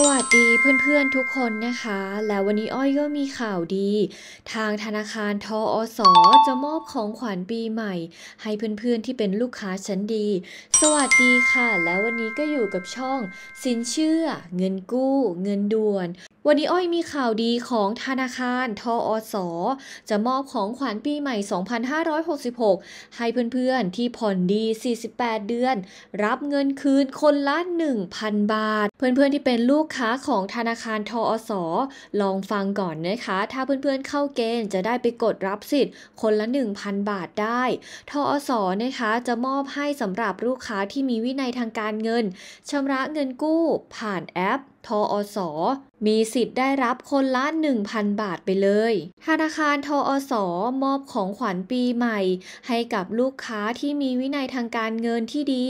สวัสดี เพื่อนๆ ทุกคนนะคะ แล้ววันนี้อ้อยก็มีข่าวดี ทางธนาคารทออสอจะมอบของขวัญปีใหม่ ให้เพื่อนๆที่เป็นลูกค้าชั้นดี สวัสดีค่ะ แล้ววันนี้ก็อยู่กับช่องสินเชื่อเงินกู้เงินด่วน วันนี้อ้อยมีข่าวดีของธนาคารทออสอจะมอบของขวัญปีใหม่ 2566 ให้เพื่อนๆที่ผ่อนดี 48 เดือน รับเงินคืนคนละ 1,000 บาท เพื่อนๆที่เป็นลูกกค้าของธนาคารทอสอลองฟังก่อนนะคะ ถ้าเพื่อนๆเข้าเกณฑ์จะได้ไปกดรับสิทธิ์คนละ 1,000 บาทได้ ทอสอนะคะจะมอบให้สำหรับลูกค้าที่มีวินัยทางการเงินชำระเงินกู้ ผ่านแอปทออสอมีสิทธิ์ได้รับคนละ1,000 บาทไปเลย ธนาคารทออสอมอบของขวัญปีใหม่ ให้กับลูกค้าที่มีวินัยทางการเงินที่ดี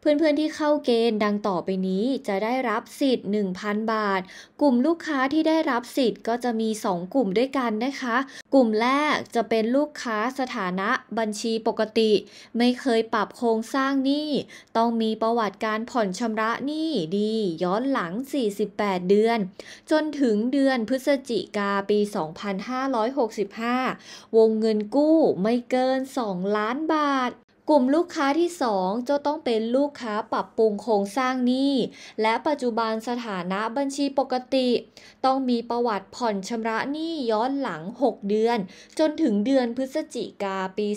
เพื่อนๆที่เข้าเกณฑ์ดังต่อไปนี้จะได้รับสิทธิ์ 1,000 บาท กลุ่มลูกค้าที่ได้รับสิทธิ์ ก็จะมี 2 กลุ่มด้วยกันนะคะ กลุ่มแรกจะเป็นลูกค้าสถานะบัญชีปกติ ไม่เคยปรับโครงสร้างหนี้ ต้องมีประวัติการผ่อนชำระหนี้ดี ย้อนหลัง40 48เดือน จนถึงเดือนพฤศจิกาปี 2565 วงเงินกู้ไม่เกิน 2 ล้านบาทกลุ่มลูกค้าที่2จะต้องเป็นลูกค้าปรับปรุงโครงสร้างหนี้ และปัจจุบันสถานะบัญชีปกติ ต้องมีประวัติผ่อนชำระหนี้ย้อนหลัง 6 เดือน จนถึงเดือนพฤศจิกาปี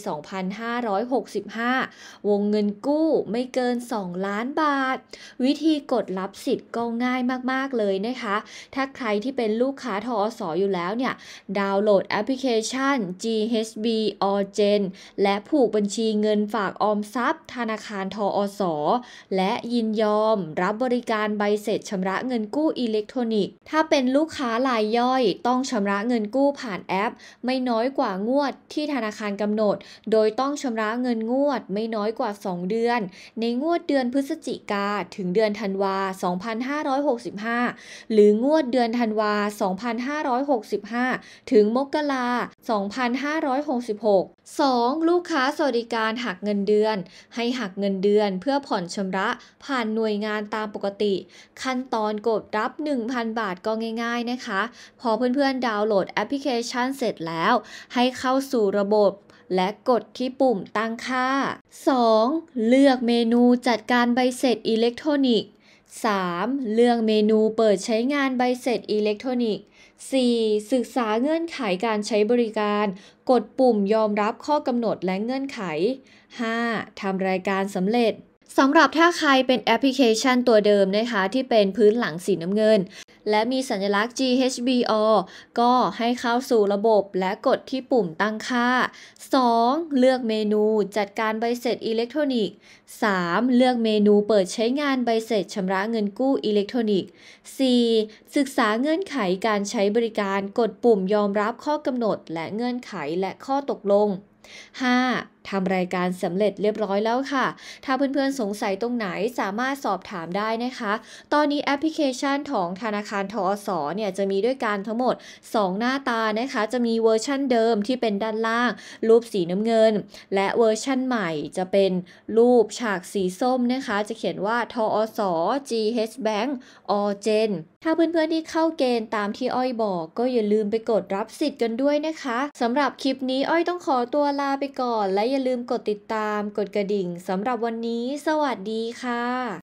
2565 วงเงินกู้ไม่เกิน 2 ล้านบาท วิธีกดรับสิทธิ์ก็ง่ายมาก ๆ เลยนะคะ ถ้าใครที่เป็นลูกค้าทอสออยู่แล้วเนี่ย ดาวน์โหลดแอปพลิเคชัน GHB Orgen และผูกบัญชีเงินฝากากออมทรัพย์ ธนาคารทออสอและยินยอมรับบริการใบเสร็จชำระเงินกู้อิเล็กทรอนิกส์ ถ้าเป็นลูกค้ารายย่อยต้องชำระเงินกู้ผ่านแอป ไม่น้อยกว่างวดที่ธนาคารกำหนด โดยต้องชำระเงินงวด ไม่น้อยกว่า 2 เดือน ในงวดเดือนพฤศจิกาถึงเดือนธันวา2565 หรืองวดเดือนธันวา2565 ถึงมกรา2566 2. ลูกค้าสวัสดิการหักเงงินเดือนให้หักเงินเดือนเพื่อผ่อนชำระ ผ่านหน่วยงานตามปกติขั้นตอนกดรับ 1,000 บาทก็ง่ายๆ นะคะ พอเพื่อนๆ ดาวน์โหลดแอปพลิเคชันเสร็จแล้ว ให้เข้าสู่ระบบ และกดที่ปุ่มตั้งค่า 2. เลือกเมนูจัดการใบเสร็จอิเล็กทรอนิกส์ 3. เลือกเมนูเปิดใช้งานใบเสร็จอิเล็กทรอนิกส์ 4. ศึกษาเงื่อนไขการใช้บริการ กดปุ่มยอมรับข้อกำหนดและเงื่อนไข 5. ทำรายการสำเร็จสำหรับถ้าใครเป็นแอปพลิเคชันตัวเดิมนะคะที่เป็นพื้นหลังสีน้ำเงิน และมีสัญลักษณ์ GHBO ก็ให้เข้าสู่ระบบและกดที่ปุ่มตั้งค่า 2. เลือกเมนูจัดการใบเสร็จอิเล็กทรอนิกส์ 3. เลือกเมนูเปิดใช้งานใบเสร็จชำระเงินกู้อิเล็กทรอนิกส์ 4. ศึกษาเงื่อนไขการใช้บริการกดปุ่มยอมรับข้อกำหนดและเงื่อนไขและข้อตกลง 5. ทำรายการสำเร็จเรียบร้อยแล้วค่ะ ถ้าเพื่อนๆสงสัยตรงไหนสามารถสอบถามได้นะคะ ตอนนี้แอปพลิเคชันของธนาคารทอสเนี่ย จะมีด้วยกันทั้งหมด 2 หน้าตานะคะ จะมีเวอร์ชั่นเดิมที่เป็นด้านล่าง รูปสีน้ำเงิน และเวอร์ชั่นใหม่จะเป็นรูปฉากสีส้มนะคะ จะเขียนว่าทอส GH Bank o l Gen ถ้าเพื่อนๆที่เข้าเกณฑ์ตามที่อ้อยบอก ก็อย่าลืมไปกดรับสิทธิ์กันด้วยนะคะสำหรับคลิปนี้อ้อยต้องขอตัวลาไปก่อน และอย่าลืมกดติดตาม กดกระดิ่งสำหรับวันนี้สวัสดีค่ะ